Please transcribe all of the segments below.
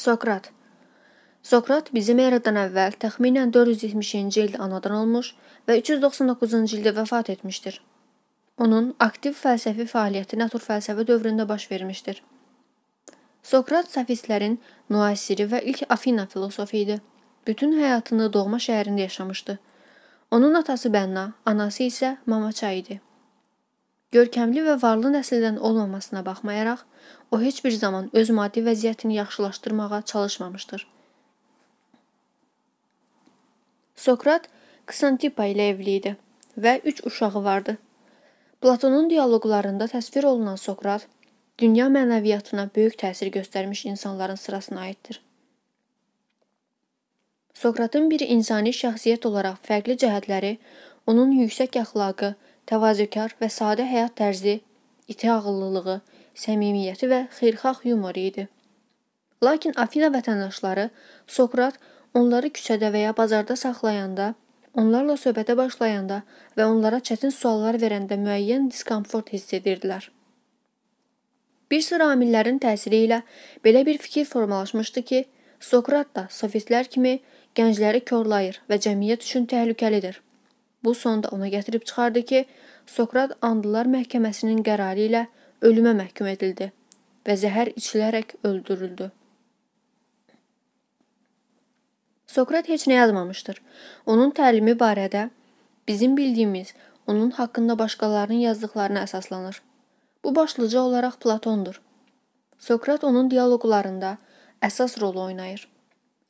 Sokrat Sokrat bizim eradan əvvəl təxminən 470-ci ildə anadan olmuş və 399-cu ildə vəfat etmişdir. Onun aktiv fəlsəfi fəaliyyəti natur fəlsəfə dövründə baş vermişdir. Sokrat sofistlərin müasiri və ilk Afina filosofu idi. Bütün həyatını doğma şəhərində yaşamışdı. Onun atası Bənna, anası isə Mamaça idi. Görkəmli və varlı nəsildən olmamasına baxmayaraq, o heç bir zaman öz maddi vəziyyətini yaxşılaşdırmağa çalışmamışdır. Sokrat Ksantipa ilə evli idi və 3 uşağı vardı. Platonun dialoqlarında təsvir olunan Sokrat dünya mənəviyyatına böyük təsir göstərmiş insanların sırasına aiddir. Sokratın bir insani şəxsiyyət olaraq fərqli cəhətləri onun yüksək əxlaqı, təvazökar və sadə həyat tərzi, iti ağıllılığı, səmimiyyəti və xeyirxah yumoru idi. Lakin Afina vətəndaşları Sokrat onları küçədə və ya bazarda saxlayanda, onlarla söhbətə başlayanda və onlara çətin suallar verəndə müəyyən diskomfort hiss edirdilər. Bir sıra amillərin təsiri ilə belə bir fikir formalaşmışdı ki, Sokrat da sofistlər kimi gəncləri korlayır və cəmiyyət üçün təhlükəlidir. Bu sonda ona gətirib çıxardı ki, Sokrat andılar məhkəməsinin qərarı ilə ölümə məhkum edildi və zəhər içilərək öldürüldü. Sokrat heç nə yazmamışdır. Onun təlimi barədə bizim bildiyimiz onun haqqında başqalarının yazdıqlarına əsaslanır. Bu başlıca olaraq Platondur. Sokrat onun dialoqlarında əsas rolu oynayır.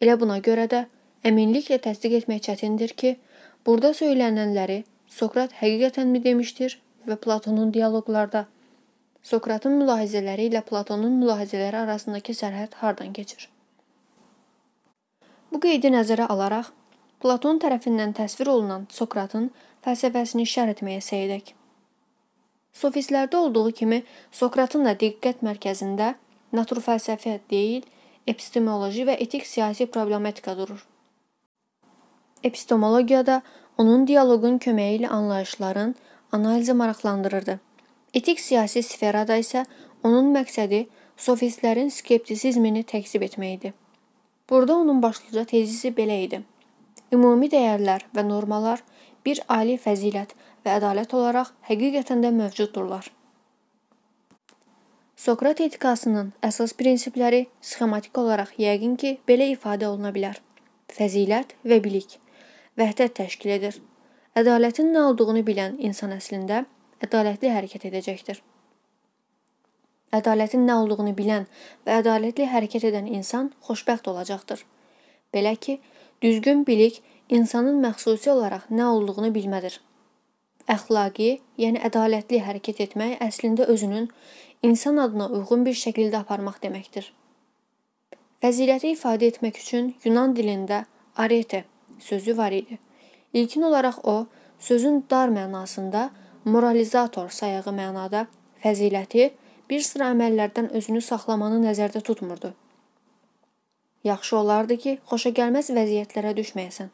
Elə buna görə də əminliklə təsdiq etmək çətindir ki, Burada söylənənləri Sokrat həqiqətənmi demişdir və Platonun dialoqlarda Sokratın mülahizələri ilə Platonun mülahizələri arasındakı sərhəd hardan keçir? Bu qeydi nəzərə alaraq Platon tərəfindən təsvir olunan Sokratın fəlsəfəsini şərh etməyə səy edək. Sofistlərdə olduğu kimi Sokratın da diqqət mərkəzində naturfəlsəfə deyil, epistemoloji və etik siyasi problematika durur. Epistemologiyada onun dialoqun köməyi ilə anlayışların analizi maraqlandırırdı. Etik siyasi sferada isə onun məqsədi sofistlərin skeptisizmini təkzib etmək idi. Burada onun başlıca tezisi belə idi. Ümumi dəyərlər və normalar bir ali fəzilət və ədalət olaraq həqiqətən də mövcuddurlar. Sokrat etikasının əsas prinsipləri sxematik olaraq yəqin ki, belə ifadə oluna bilər. Fəzilət və bilik vəhdət təşkil edir. Ədalətin nə olduğunu bilən insan əslində ədalətli hərəkət edəcəkdir. Ədalətin nə olduğunu bilən və ədalətli hərəkət edən insan xoşbəxt olacaqdır. Belə ki, düzgün bilik insanın məxsusi olaraq nə olduğunu bilmədir. Əxlaqi, yəni ədalətli hərəkət etmək əslində özünün insan adına uyğun bir şəkildə aparmaq deməkdir. Fəziləti ifadə etmək üçün Yunan dilində arete sözü var idi. İlkin olaraq o, sözün dar mənasında moralizator sayağı mənada fəziləti bir sıra əməllərdən özünü saxlamanı nəzərdə tutmurdu. Yaxşı olardı ki, xoşa gəlməz vəziyyətlərə düşməyəsən.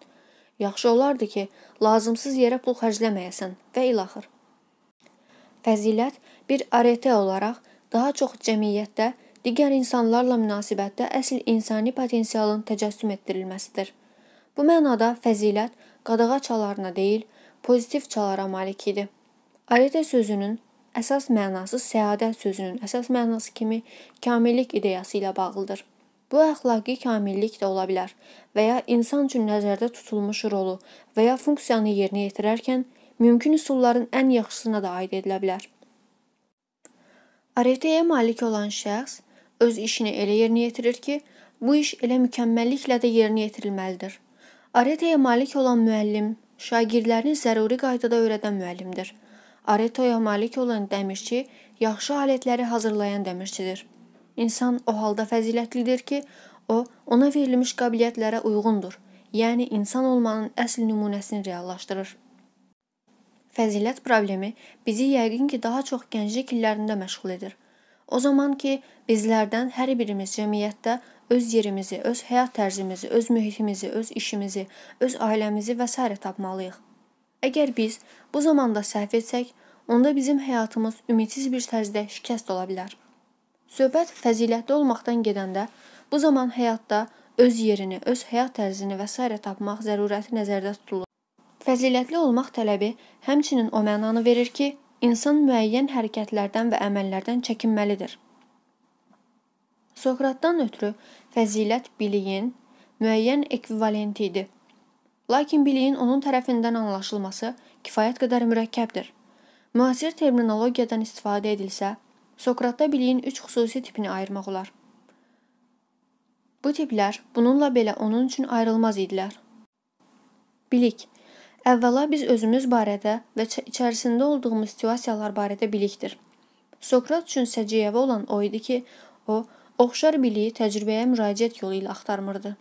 Yaxşı olardı ki, lazımsız yerə pul xərcləməyəsən və ilaxır. Fəzilət bir arete olaraq daha çox cəmiyyətdə digər insanlarla münasibətdə əsl insani potensialın təcəssüm etdirilməsidir. Bu mənada fəzilət qadağa çalarına deyil, pozitiv çalara malik idi. Arete sözünün əsas mənası səadət sözünün əsas mənası kimi kamillik ideyası ilə bağlıdır. Bu əxlaqi kamillik də ola bilər və ya insan üçün nəzərdə tutulmuş rolu və ya funksiyanı yerinə yetirərkən mümkün üsulların ən yaxşısına da aid edilə bilər. Aretəyə malik olan şəxs öz işini elə yerinə yetirir ki, bu iş elə mükəmməlliklə də yerinə yetirilməlidir. Aretaya malik olan müəllim şagirdlərini zəruri qaydada öyrədən müəllimdir. Aretoya malik olan dəmirçi yaxşı alətləri hazırlayan dəmirçidir. İnsan o halda fəzilətlidir ki, o ona verilmiş qabiliyyətlərə uyğundur. Yəni insan olmanın əsl nümunəsini reallaşdırır. Fəzilət problemi bizi yəqin ki, daha çox gənclik illərində məşğul edir. O zaman ki, bizlərdən hər birimiz cəmiyyətdə öz yerimizi, öz həyat tərzimizi, öz mühitimizi, öz işimizi, öz ailəmizi və s. tapmalıyıq. Əgər biz bu zamanda səhv etsək, onda bizim həyatımız ümidsiz bir tərzdə şikəst ola bilər. Söhbət fəzilətli olmaqdan gedəndə, bu zaman həyatda öz yerini, öz həyat tərzini və s. tapmaq zərurəti nəzərdə tutulur. Fəzilətli olmaq tələbi həmçinin o mənanı verir ki, insan müəyyən hərəkətlərdən və əməllərdən çəkinməlidir. Sokratdan ötürü fəzilət biliyin müəyyən ekvivalenti idi. Lakin biliyin onun tərəfindən anlaşılması kifayət qədər mürəkkəbdir. Müasir terminologiyadan istifadə edilsə, Sokratda biliyin 3 xüsusi tipini ayırmaq olar. Bu tiplər bununla belə onun üçün ayrılmaz idilər. Bilik Əvvəla biz özümüz barədə və içərisində olduğumuz situasiyalar barədə bilikdir. Sokrat üçün səciyyəvi olan o idi ki, o oxşar biliyi təcrübəyə müraciət yolu ilə axtarmırdı.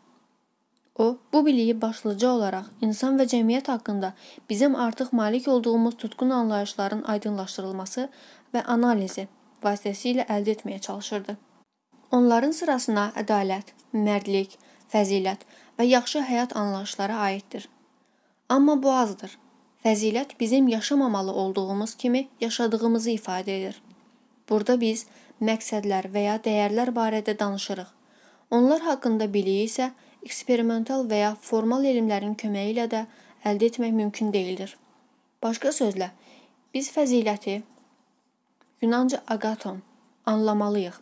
O, bu biliyi başlıca olaraq insan və cəmiyyət haqqında bizim artıq malik olduğumuz tutqun anlayışların aydınlaşdırılması və analizi vasitəsilə əldə etməyə çalışırdı. Onların sırasına ədalət, mərdlik, fəzilət və yaxşı həyat anlayışları aiddir. Amma bu azdır. Fəzilət bizim yaşamamalı olduğumuz kimi yaşadığımızı ifadə edir. Burada biz məqsədlər və ya dəyərlər barədə danışırıq. Onlar haqqında biliyi isə eksperimental və ya formal elmlərin köməyi ilə də əldə etmək mümkün deyildir. Başqa sözlə, biz fəziləti Yunanca agaton anlamalıyıq.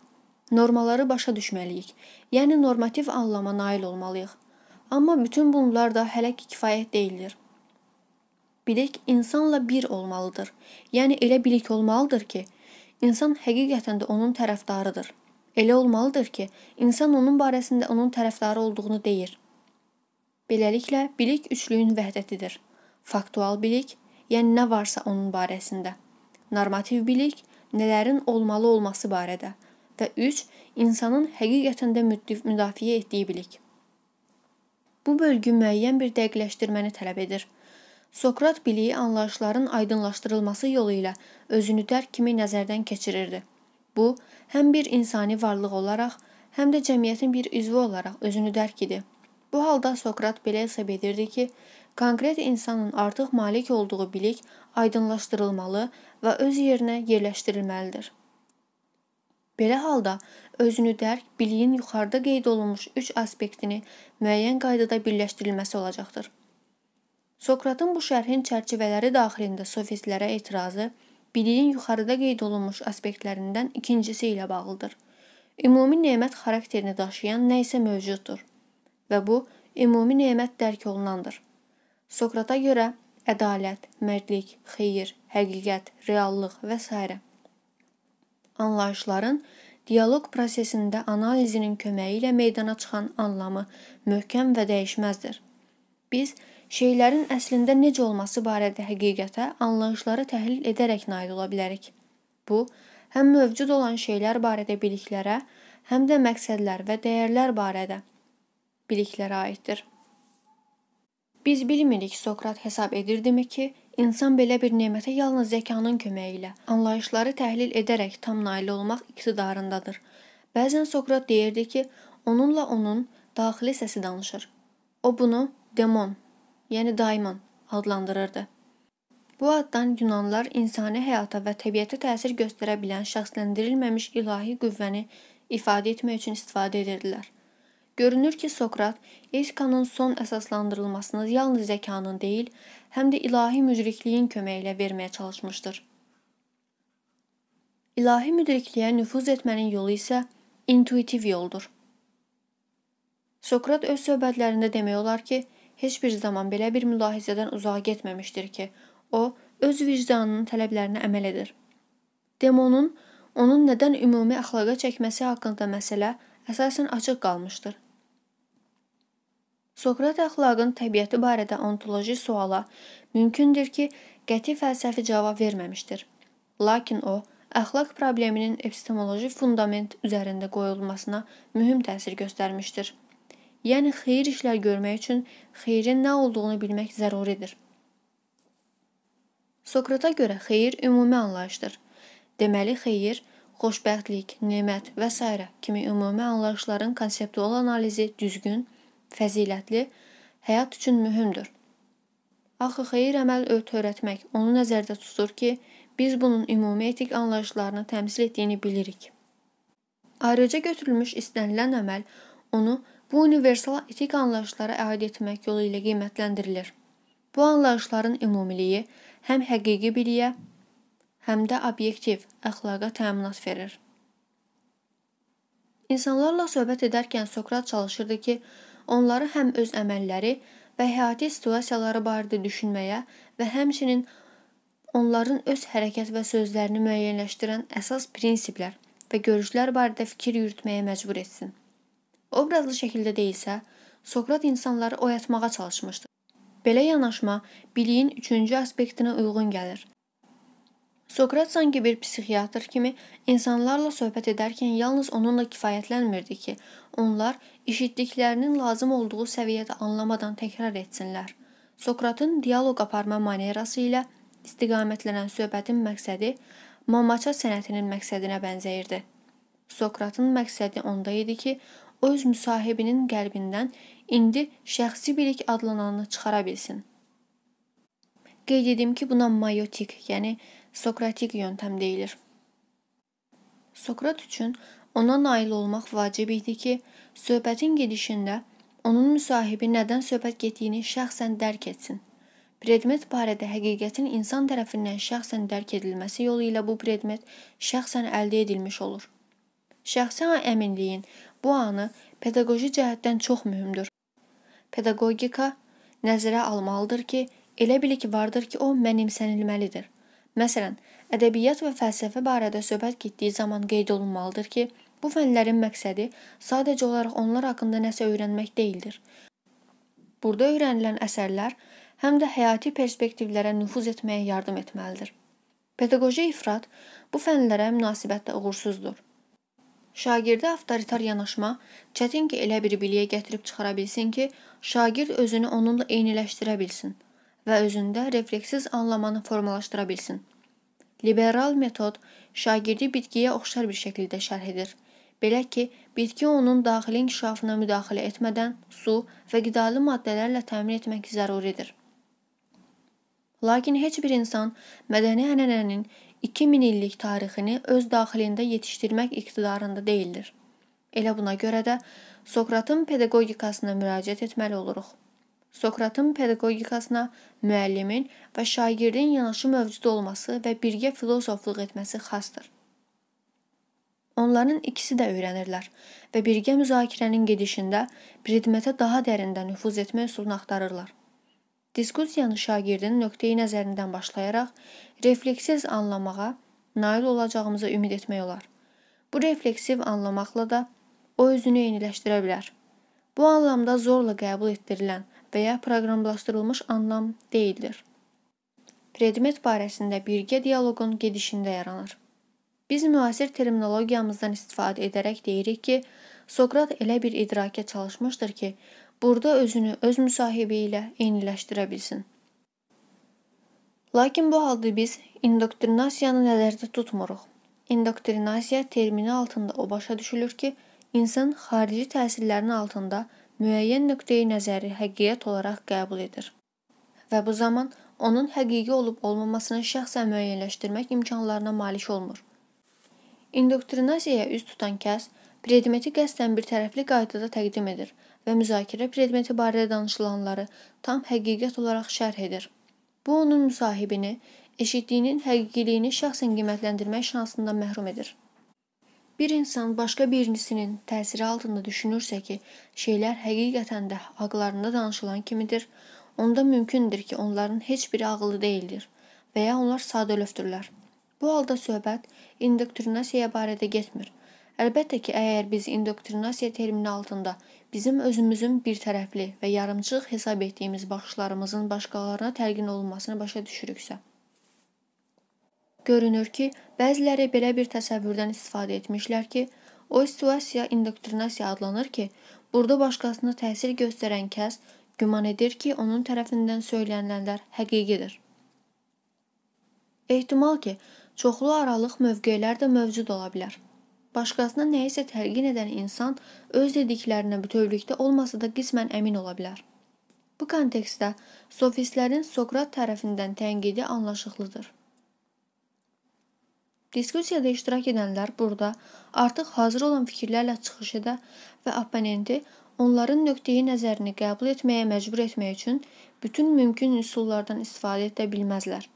Normaları başa düşməliyik. Yəni normativ anlama nail olmalıyıq. Amma bütün bunlar da hələ ki kifayət deyildir. Bilik insanla bir olmalıdır. Yəni elə bilik olmalıdır ki, İnsan həqiqətən də onun tərəfdarıdır. Elə olmalıdır ki, insan onun barəsində onun tərəfdarı olduğunu deyir. Beləliklə, bilik üçlüyün vəhdətidir. Faktual bilik, yəni nə varsa onun barəsində. Normativ bilik, nələrin olmalı olması barədə və 3 insanın həqiqətən də müdafiə etdiyi bilik. Bu bölgü müəyyən bir dəqiqləşdirməni tələb edir. Sokrat biliyi anlayışların aydınlaşdırılması yolu ilə özünü dərk kimi nəzərdən keçirirdi. Bu, həm bir insani varlıq olaraq, həm də cəmiyyətin bir üzvü olaraq özünü dərk idi. Bu halda Sokrat belə hesab edirdi ki, konkret insanın artıq malik olduğu bilik aydınlaşdırılmalı və öz yerinə yerləşdirilməlidir. Belə halda özünü dərk biliyin yuxarıda qeyd olunmuş 3 aspektini müəyyən qaydada birləşdirilməsi olacaqdır. Sokratın bu şərhin çərçivələri daxilində sofistlərə etirazı biliyin yuxarıda qeyd olunmuş aspektlərindən ikincisi ilə bağlıdır. Ümumi nemət xarakterini daşıyan nə isə mövcuddur və bu ümumi nemət dərk olunandır. Sokrata görə ədalət, mərdlik, xeyir, həqiqət, reallıq və s. anlayışların dialoq prosesində analizinin köməyi ilə meydana çıxan anlamı möhkəm və dəyişməzdir biz şeylərin əslində necə olması barədə həqiqətə, anlayışlara təhlil edərək nail ola bilərik. Bu, həm mövcud olan şeylər barədə biliklərə, həm də məqsədlər və dəyərlər barədə biliklərə aiddir. Biz bilmirik Sokrat hesab edirdimi ki, insan belə bir nemətə yalnız zəkanın köməyi ilə, anlayışları təhlil edərək tam nail olmaq iqtidarındadır. Bəzən Sokrat deyirdi ki, onunla onun daxili səsi danışır. O bunu demon, yəni daimon adlandırırdı. Bu addan Yunanlar insani həyata və təbiətə təsir göstərə bilən şəxsləndirilməmiş ilahi qüvvəni ifadə etmək üçün istifadə edirdilər. Görünür ki, Sokrat etikanın son əsaslandırılmasını yalnız zəkanın deyil, həm də ilahi müdrikliyin köməyi ilə verməyə çalışmışdır. İlahi müdrikliyə nüfuz etmənin yolu isə intuitiv yoldur. Sokrat öz söhbətlərində demək olar ki, heç bir zaman belə bir mülahizədən uzağa getməmişdir ki, o öz vicdanının tələblərinə əməl edir. Demonun onun nədən ümumi əxlaqa çəkməsi haqqında məsələ əsasən açıq qalmışdır. Sokrat əxlaqın təbiəti barədə ontoloji suala mümkündür ki, qəti fəlsəfi cavab verməmişdir. Lakin o, əxlaq probleminin epistemoloji fundament üzərində qoyulmasına mühüm təsir göstərmişdir. Yəni xeyir işlər görmək üçün xeyrin nə olduğunu bilmək zəruridir. Sokrata görə xeyir ümumi anlayışdır. Deməli, xeyir xoşbəxtlik, nemət və s. kimi ümumi anlayışların konseptual analizi düzgün, fəzilətli, həyat üçün mühümdür. Axı xeyir əməl öyrətmək onu nəzərdə tutur ki, biz bunun ümumi etik anlayışlarını təmsil etdiyini bilirik. Ayrıca götürülmüş istənilən əməl onu Bu universal etik anlayışlara əhatə etmək yolu ilə qiymətləndirilir. Bu anlayışların ümumiliyi həm həqiqi biliyə, həm də obyektiv əxlaqa təminat verir. İnsanlarla söhbət edərkən Sokrat çalışırdı ki, onları həm öz əməlləri və həyati situasiyaları barədə düşünməyə və həmçinin onların öz hərəkət və sözlərini müəyyənləşdirən əsas prinsiplər və görüşlər barədə fikir yürütməyə məcbur etsin obrazlı şəkildə deyilsə, Sokrat insanları oyatmağa çalışmışdı. Belə yanaşma biliyin 3-cü aspektinə uyğun gəlir. Sokrat sanki bir psixiatr kimi insanlarla söhbət edərkən yalnız onunla kifayətlənmirdi ki, onlar eşitdiklərinin lazım olduğu səviyyədə anlamadan təkrar etsinlər. Sokratın dialoq aparma manerası ilə istiqamətlənən söhbətin məqsədi mamaça sənətinin məqsədinə bənzəyirdi. Sokratın məqsədi onda idi ki, o öz müsahibinin qəlbindən indi şəxsi bilik adlananı çıxara bilsin. Qeyd edim ki, buna mayotik, yəni sokratik yöntəm deyilir. Sokrat üçün ona nail olmaq vacib idi ki, söhbətin gedişində onun müsahibi nədən söhbət getdiyini şəxsən dərk etsin. Predmet barədə həqiqətin insan tərəfindən şəxsən dərk edilməsi yolu ilə bu predmet şəxsən əldə edilmiş olur. Şəxsi əminliyin Bu anı pedaqoji cəhətdən çox mühümdür. Pedaqogika nəzərə almalıdır ki, elə bilik vardır ki, o mənimsənilməlidir. Məsələn, ədəbiyyat və fəlsəfə barədə söhbət getdiyi zaman qeyd olunmalıdır ki, bu fənlərin məqsədi sadəcə olaraq onlar haqqında nəsə öyrənmək deyildir. Burada öyrənilən əsərlər həm də həyati perspektivlərə nüfuz etməyə yardım etməlidir. Pedaqoji ifrat bu fənlərə münasibətdə uğursuzdur. Şagirdə avtoritar yanaşma çətin ki, elə bir biliyə gətirib çıxara bilsin ki, şagird özünü onunla eyniləşdirə bilsin və özündə refleksiz anlamanı formalaşdıra bilsin. Liberal metod şagirdi bitkiyə oxşar bir şəkildə şərh edir. Belə ki, bitki onun daxili inkişafına müdaxilə etmədən su və qidalı maddələrlə təmin etmək zəruridir. Lakin heç bir insan mədəni ənənənin 2000 illik tarixini öz daxilində yetişdirmək iqtidarında deyildir. Elə buna görə də Sokratın pedaqogikasına müraciət etməli oluruq. Sokratın pedaqogikasına müəllimin və şagirdin yanaşı mövcud olması və birgə filosofluq etməsi xasdır. Onların ikisi də öyrənirlər və birgə müzakirənin gedişində predmetə daha dərindən nüfuz etmə üsulunu axtarırlar. Diskussiyanı şagirdin nöqteyi nəzərindən başlayaraq refleksiz anlamağa nail olacağımıza ümid etmək olar. Bu refleksiv anlamaqla da o özünü eyniləşdirə bilər. Bu anlamda zorla qəbul etdirilən və ya proqramlaşdırılmış anlam deyildir. Predmet barəsində birgə dialoqun gedişində yaranır. Biz müasir terminologiyamızdan istifadə edərək deyirik ki, Sokrat elə bir idraka çalışmışdır ki, burada özünü öz müsahibi ilə eyniləşdirə bilsin. Lakin bu halda biz indoktrinasiyanı nəzərdə tutmuruq. İndoktrinasiya termini altında o başa düşülür ki, insan xarici təsirlərin altında müəyyən nöqteyi nəzəri həqiqət olaraq qəbul edir. Və bu zaman onun həqiqi olub olmamasını şəxsən müəyyənləşdirmək imkanlarına malik olmur. İndoktrinasiyaya üz tutan kəs predmeti qəsdən bir tərəfli qaydada təqdim edir və müzakirə predmeti barədə danışılanları tam həqiqət olaraq şərh edir. Bu onun müsahibini eşitdiyinin həqiqiliyini şəxsən qiymətləndirmək şansından məhrum edir. Bir insan başqa birincisinin təsiri altında düşünürsə ki, şeylər həqiqətən də ağlarında danışılan kimidir, onda mümkündür ki, onların heç biri ağıllı deyildir və ya onlar sadəlövdürlər. Bu halda söhbət indoktrinasiyaya barədə getmir Əlbəttə ki, əgər biz indoktrinasiya termini altında bizim özümüzün birtərəfli və yarımçıq hesab etdiyimiz baxışlarımızın başqalarına təlqin olunmasını başa düşürüksə, görünür ki, bəziləri belə bir təsəvvürdən istifadə etmişlər ki, o situasiya indoktrinasiya adlanır ki, burada başqasına təsir göstərən kəs güman edir ki, onun tərəfindən söylənilənlər həqiqidir. Ehtimal ki, çoxlu aralıq mövqelər də mövcud ola bilər. Başqasına nəyisə təlqin edən insan öz dediklərinə bütövlükdə olmasa da qismən əmin ola bilər. Bu kontekstdə sofistlərin Sokrat tərəfindən tənqidi anlaşılıqlıdır. Diskusiyada iştirak edənlər burada artıq hazır olan fikirlərlə çıxış edə və opponenti onların nöqteyi nəzərini qəbul etməyə məcbur etmək üçün bütün mümkün üsullardan istifadə edə bilməzlər.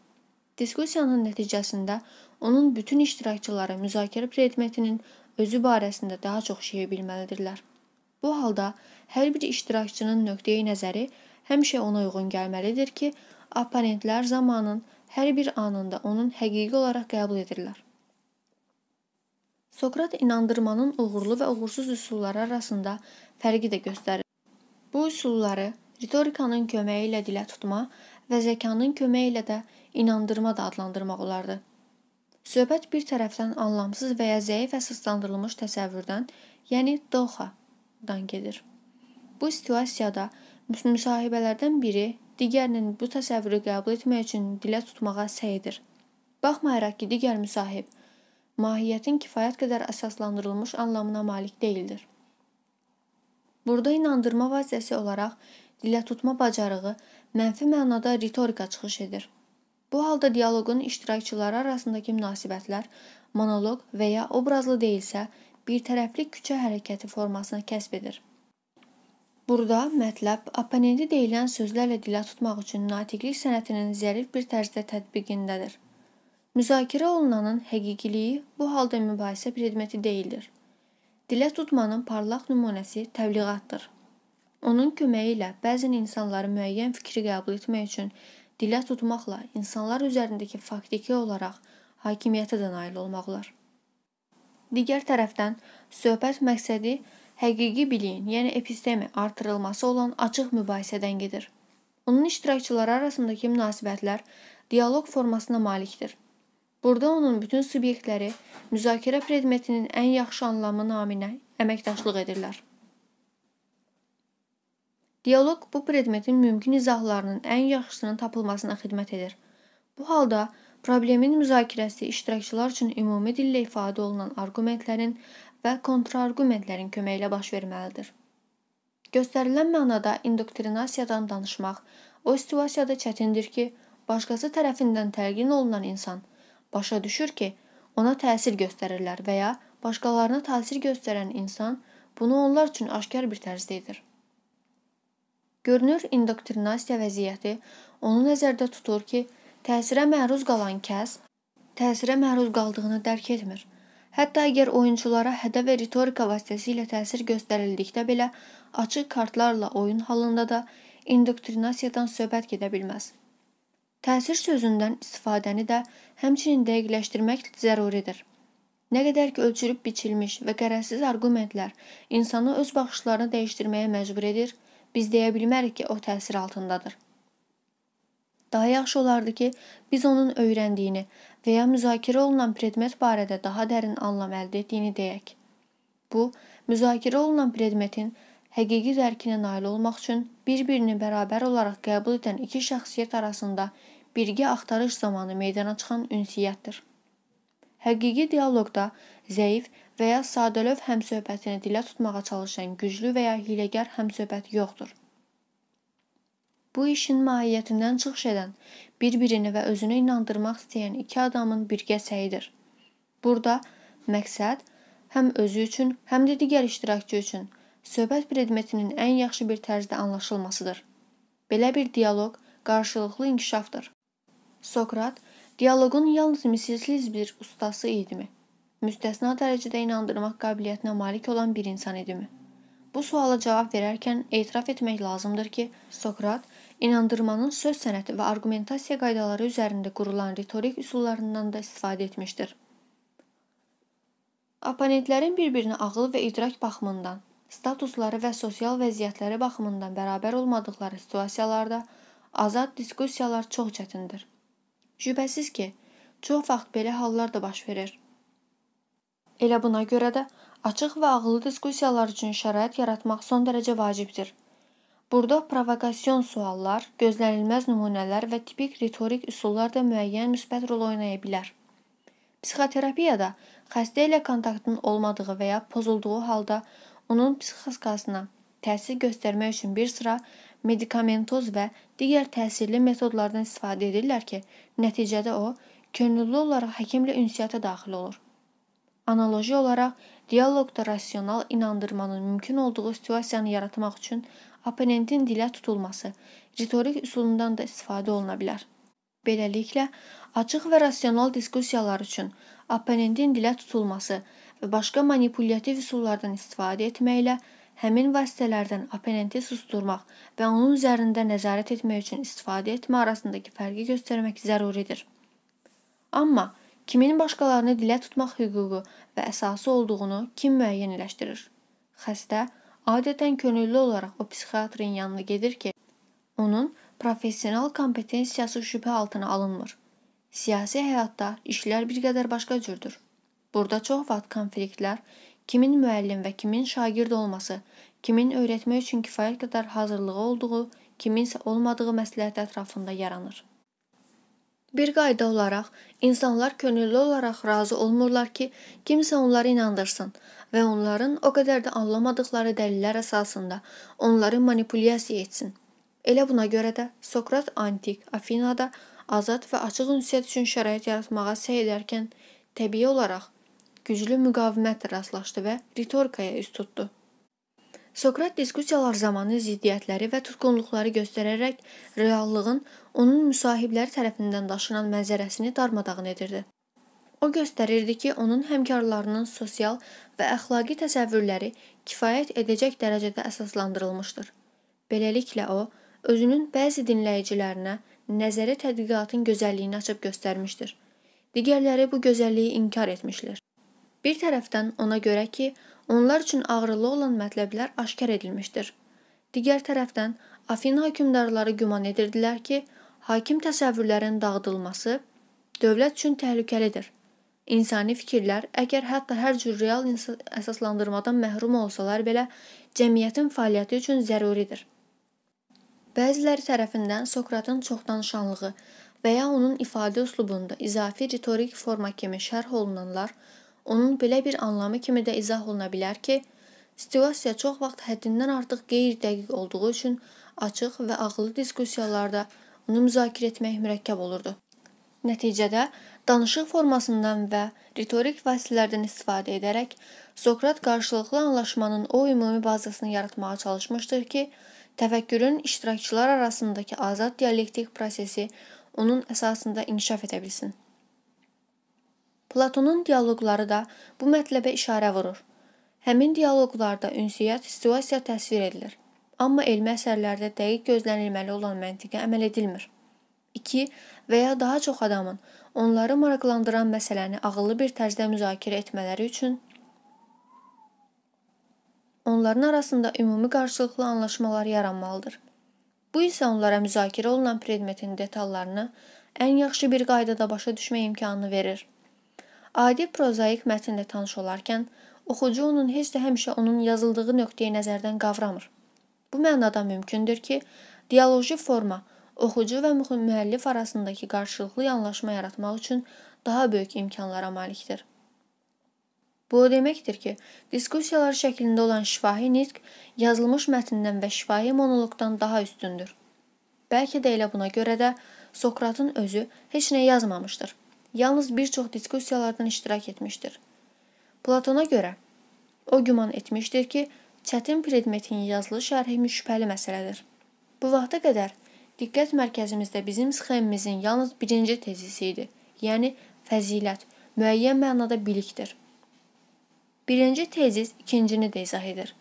Diskusiyanın nəticəsində onun bütün iştirakçıları müzakirə predmetinin özü barəsində daha çox şey bilməlidirlər. Bu halda hər bir iştirakçının nöqteyi nəzəri həmişə ona uyğun gəlməlidir ki, opponentlər zamanın hər bir anında onun həqiqi olaraq qəbul edirlər. Sokrat inandırmanın uğurlu və uğursuz üsulları arasında fərqi də göstərir. Bu üsulları ritorikanın köməyi ilə dilə tutma və zəkanın köməyi ilə də inandırma da adlandırmaq olardı. Söhbət bir tərəfdən anlamsız və ya zəif əsaslandırılmış təsəvvürdən, yəni doxa-dan gedir. Bu situasiyada müsahibələrdən biri digərinin bu təsəvvürü qəbul etmək üçün dilə tutmağa səy edir. Baxmayaraq ki, digər müsahib mahiyyətin kifayət qədər əsaslandırılmış anlamına malik deyildir. Burada inandırma vasitəsi olaraq dilə tutma bacarığı mənfi mənada ritorika çıxış edir. Bu halda dialoqun iştirakçıları arasındakı münasibətlər monoloq və ya obrazlı deyilsə, birtərəfli küçə hərəkəti formasını kəsb edir. Burada mətləb opponenti deyilən sözlərlə dilə tutmaq üçün natiqlik sənətinin zərif bir tərzdə tətbiqindədir. Müzakirə olunanın həqiqiliyi bu halda mübahisə predmeti deyildir. Dilə tutmanın parlaq nümunəsi təbliğatdır. Onun köməyi ilə bəzən insanlar müəyyən fikri qəbul etmək üçün dilə tutmaqla insanlar üzərindəki faktiki olaraq hakimiyyətə də nail olmaq olar. Digər tərəfdən söhbət məqsədi həqiqi biliyin, yəni epistemi artırılması olan açıq mübahisədən gedir. Onun iştirakçıları arasındakı münasibətlər dialoq formasına malikdir. Burada onun bütün subyektləri müzakirə predmetinin ən yaxşı anlamı naminə əməkdaşlıq edirlər. Dialoq bu predmetin mümkün izahlarının ən yaxşısının tapılmasına xidmət edir. Bu halda problemin müzakirəsi iştirakçılar üçün ümumi dillə ifadə olunan arqumentlərin və kontrarqumentlərin köməyi ilə baş verməlidir. Göstərilən mənada indoktrinasiyadan danışmaq o situasiyada çətindir ki, başqası tərəfindən təlqin olunan insan başa düşür ki, ona təsir göstərirlər və ya başqalarına təsir göstərən insan bunu onlar üçün aşkar bir tərzdə edir. Görünür, indoktrinasiya vəziyyəti onu nəzərdə tutur ki, təsirə məruz qalan kəs təsirə məruz qaldığını dərk etmir. Hətta əgər oyunçulara hədə və ritorika vasitəsilə təsir göstərildikdə belə açıq kartlarla oyun halında da indoktrinasiyadan söhbət gedə bilməz. Təsir sözündən istifadəni də həmçinin dəqiqləşdirmək zəruridir. Nə qədər ki ölçülüb biçilmiş və qərəzsiz arqumentlər insanı öz baxışlarını dəyişdirməyə məcbur edir, biz deyə bilmərik ki, o təsir altındadır. Daha yaxşı olardı ki, biz onun öyrəndiyini və ya müzakirə olunan predmet barədə daha dərin anlam əldə etdiyini deyək. Bu, müzakirə olunan predmetin həqiqi dərkinə nail olmaq üçün bir-birini bərabər olaraq qəbul edən iki şəxsiyyət arasında birgə axtarış zamanı meydana çıxan ünsiyyətdir. Həqiqi dialoqda zəif və ya sadəlövh həmsöhbətini dilə tutmağa çalışan güclü və ya hiyləgər həmsöhbət yoxdur. Bu işin mahiyyətindən çıxış edən, bir-birini və özünü inandırmaq istəyən iki adamın birgə səyidir. Burada məqsəd həm özü üçün, həm də digər iştirakçı üçün söhbət predmetinin ən yaxşı bir tərzdə anlaşılmasıdır. Belə bir dialoq qarşılıqlı inkişafdır. Sokrat dialoqun yalnız misilsiz bir ustası idimi? müstəsna dərəcədə inandırmaq qabiliyyətinə malik olan bir insan idimi? Bu suala cavab verərkən etiraf etmək lazımdır ki, Sokrat inandırmanın söz sənəti və arqumentasiya qaydaları üzərində qurulan ritorik üsullarından da istifadə etmişdir. Oponentlərin bir-birinə ağıl və idrak baxımından, statusları və sosial vəziyyətləri baxımından bərabər olmadıkları situasiyalarda azad diskussiyalar çox çətindir. Şübhəsiz ki, çox vaxt belə hallar da baş verir. Elə buna görə də açıq və ağıllı diskussiyalar üçün şərait yaratmaq son dərəcə vacibdir. Burada provokasyon suallar, gözlənilməz nümunələr və tipik ritorik üsullar da müəyyən müsbət rol oynaya bilər. Psixoterapiyada xəstə ilə kontaktın olmadığı və ya pozulduğu halda onun psixikasına təsir göstərmək üçün bir sıra medikamentoz və digər təsirli metodlardan istifadə edirlər ki, nəticədə o könüllü olaraq həkimlə ünsiyyətə daxil olur. Analoji olaraq, dialoqda rasional inandırmanın mümkün olduğu situasiyanı yaratmaq üçün oponentin dilə tutulması, ritorik üsulundan da istifadə oluna bilər. Beləliklə, açıq və rasional diskussiyalar üçün oponentin dilə tutulması və başqa manipulyativ üsullardan istifadə etməklə həmin vasitələrdən oponenti susturmaq və onun üzərində nəzarət etmək üçün istifadə etmə arasındakı fərqi göstərmək zəruridir. Amma Kimin başqalarını dilə tutmaq hüququ və əsası olduğunu kim müəyyənləşdirir? Xəstə adətən könüllü olaraq o psixiatrın yanına gedir ki, onun professional kompetensiyası şübhə altına alınmır. Siyasi həyatda işlər bir qədər başqa cürdür. Burada çox vaxt konfliktlər kimin müəllim və kimin şagird olması, kimin öyrətmək üçün kifayət qədər hazırlığı olduğu, kiminsə olmadığı məsləhət ətrafında yaranır. Bir qayda olaraq insanlar könüllü olaraq razı olmurlar ki, kimsə onları inandırsın və onların o qədər də anlamadıkları dəlillər əsasında onları manipulyasiya etsin. Elə buna görə də Sokrat antik Afinada azad və açıq ünsiyyət üçün şərait yaratmağa səy edərkən təbii olaraq güclü müqavimət rastlaşdı və ritorikaya üz tutdu. Sokrat diskussiyalar zamanı ziddiyyətləri və tutqunluqları göstərərək reallığın onun müsahibləri tərəfindən daşınan mənzərəsini darmadağın edirdi. O göstərirdi ki, onun həmkarlarının sosial və əxlaqi təsəvvürləri kifayət edəcək dərəcədə əsaslandırılmışdır. Beləliklə o, özünün bəzi dinləyicilərinə nəzəri tədqiqatın gözəlliyini açıb göstərmişdir. Digərləri bu gözəlliyi inkar etmişlər. Bir tərəfdən ona görə ki, Onlar üçün ağrılı olan mətləblər aşkar edilmişdir. Digər tərəfdən Afina hökmdarları güman edirdilər ki, hakim təsəvvürlərin dağıdılması dövlət üçün təhlükəlidir. İnsani fikirlər, əgər hətta hər cür real əsaslandırmadan məhrum olsalar belə, cəmiyyətin fəaliyyəti üçün zəruridir. Bəziləri tərəfindən Sokratın çoxdanışanlığı və ya onun ifadə üslubunda izafi ritorik forma kimi şərh olunanlar Onun belə bir anlamı kimi də izah oluna bilər ki, situasiya çox vaxt həddindən artıq qeyri-dəqiq olduğu üçün açıq və ağıllı diskussiyalarda onu müzakirə etmək mürəkkəb olurdu. Nəticədə danışıq formasından və ritorik vasitələrdən istifadə edərək Sokrat qarşılıqlı anlaşmanın o ümumi bazasını yaratmağa çalışmışdır ki, təfəkkürün iştirakçılar arasındakı azad dialektik prosesi onun əsasında inkişaf edə bilsin. Platonun dialoqları da bu mətləbə işarə vurur. Həmin dialoqlarda ünsiyyət, situasiya təsvir edilir. Amma elmi əsərlərdə dəqiq gözlənilməli olan məntiqə əməl edilmir. 2 və ya daha çox adamın onları maraqlandıran məsələni ağıllı bir tərzdə müzakirə etmələri üçün onların arasında ümumi qarşılıqlı anlaşmalar yaranmalıdır. Bu isə onlara müzakirə olunan predmetin detallarını ən yaxşı bir qaydada başa düşmə imkanı verir. Adi prozaik mətnlə tanış olarkən, oxucu onun heç də həmişə onun yazıldığı nöqteyi nəzərdən qavramır. Bu mənada mümkündür ki, dialoji forma oxucu və müəllif arasındakı qarşılıqlı anlaşma yaratmaq üçün daha böyük imkanlara malikdir. Bu o deməkdir ki, diskussiyalar şəklində olan şifahi nitq yazılmış mətndən və şifahi monoloqdan daha üstündür. Bəlkə də elə buna görə də Sokratın özü heç nə yazmamışdır yalnız bir çox diskussiyalardan iştirak etmişdir. Platona görə o güman etmişdir ki, çətin predmetin yazılı şərhi müşübhəli məsələdir. Bu vaxta qədər diqqət mərkəzimizdə bizim sxemimizin yalnız birinci tezisi idi, yəni fəzilət, müəyyən mənada bilikdir. Birinci tezis ikincini də izah edir.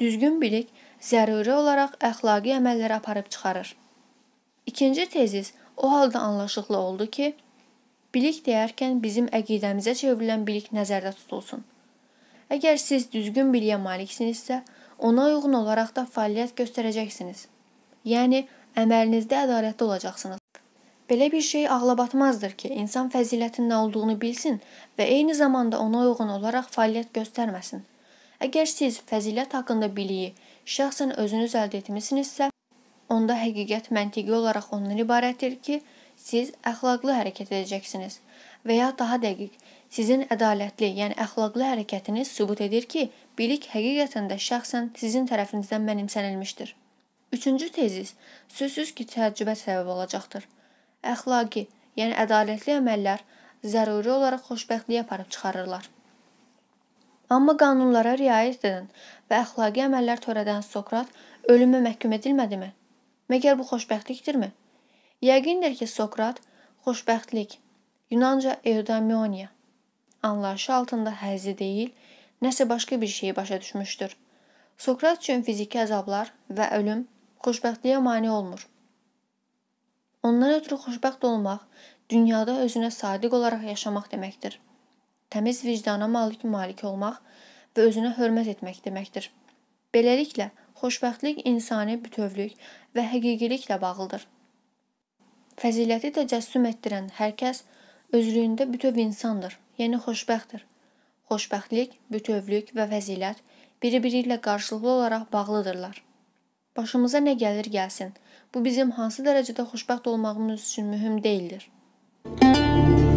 Düzgün bilik zəruri olaraq əxlaqi əməllərə aparıb çıxarır. İkinci tezis o halda anlaşılıqlı oldu ki, Bilik deyərkən bizim əqidəmizə çevrilən bilik nəzərdə tutulsun. Əgər siz düzgün biliyə maliksinizsə, ona uyğun olaraq da fəaliyyət göstərəcəksiniz. Yəni əməlinizdə ədalətli olacaqsınız. Belə bir şey ağlabatmazdır ki, insan fəzilətin nə olduğunu bilsin və eyni zamanda ona uyğun olaraq fəaliyyət göstərməsin. Əgər siz fəzilət haqqında biliyi şəxsən özünüz əldə etmisinizsə, onda həqiqət məntiqi olaraq ondan ibarətdir ki, siz əxlaqlı hərəkət edəcəksiniz. Və ya daha dəqiq, sizin ədalətli, yəni əxlaqlı hərəkətiniz sübut edir ki, bilik həqiqətən də şəxsən sizin tərəfinizdən mənimsənilmişdir. Üçüncü tezis sözsüz ki, təəccübə səbəb olacaqdır. Əxlaqi, yəni ədalətli əməllər zəruri olaraq xoşbəxtliyə aparıb çıxarırlar. Amma qanunlara riayət edən və əxlaqi əməllər törədən Sokrat ölümə məhkum edilmədimi? Məgər bu xoşbəxtlikdirmi? Yəqindir ki, Sokrat xoşbəxtlik Yunanca eudaimonia anlayışı altında həzzi deyil, nəsə başqa bir şeyi başa düşmüşdür. Sokrat üçün fiziki əzablar və ölüm xoşbəxtliyə mane olmur. Ondan ötürü xoşbəxt olmaq dünyada özünə sadiq olaraq yaşamaq deməkdir. Təmiz vicdana malik malik olmaq və özünə hörmət etmək deməkdir. Beləliklə, xoşbəxtlik insani bütövlük və həqiqiliklə bağlıdır. Fəziləti təcəssüm etdirən hər kəs özlüyündə bütöv insandır, yəni xoşbəxtdir. Xoşbəxtlik, bütövlük və fəzilət bir-biri ilə qarşılıqlı olaraq bağlıdırlar. Başımıza nə gəlir gəlsin, bu bizim hansı dərəcədə xoşbəxt olmağımız üçün mühüm deyildir. Müzik